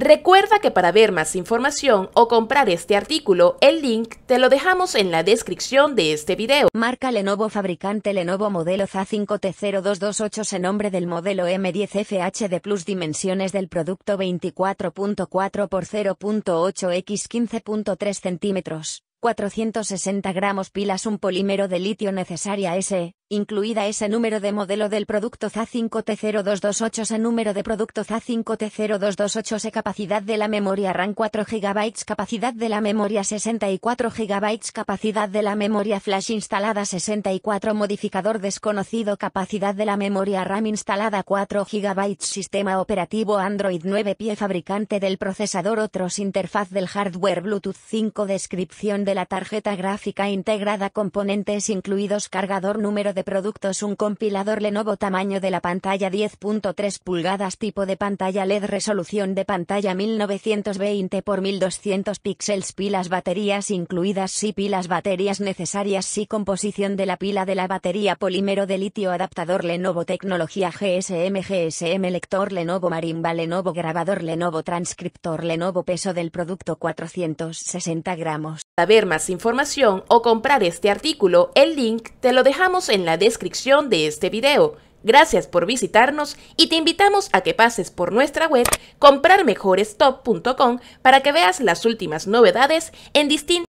Recuerda que para ver más información o comprar este artículo, el link te lo dejamos en la descripción de este video. Marca Lenovo Fabricante Lenovo Modelo z 5 t 0228 en nombre del modelo M10FH de Plus Dimensiones del producto 24.4 por 0.8 x 15.3 centímetros. 460 gramos pilas un polímero de litio necesaria S, incluida ese número de modelo del producto ZA5T0228 se número de producto ZA5T0228 se capacidad de la memoria RAM 4 GB capacidad de la memoria 64 GB capacidad de la memoria flash instalada 64 modificador desconocido capacidad de la memoria RAM instalada 4 GB sistema operativo Android 9 pie fabricante del procesador otros interfaz del hardware Bluetooth 5 descripción de la tarjeta gráfica integrada componentes incluidos cargador número de productos un compilador Lenovo tamaño de la pantalla 10.3 pulgadas tipo de pantalla LED resolución de pantalla 1920 x 1200 píxeles pilas baterías incluidas si pilas baterías necesarias si composición de la pila de la batería polímero de litio adaptador Lenovo tecnología GSM GSM lector Lenovo marimba Lenovo grabador Lenovo transcriptor Lenovo peso del producto 460 gramos. Para más información o comprar este artículo, el link te lo dejamos en la la descripción de este video. Gracias por visitarnos y te invitamos a que pases por nuestra web comprarmejorestop.com para que veas las últimas novedades en distintos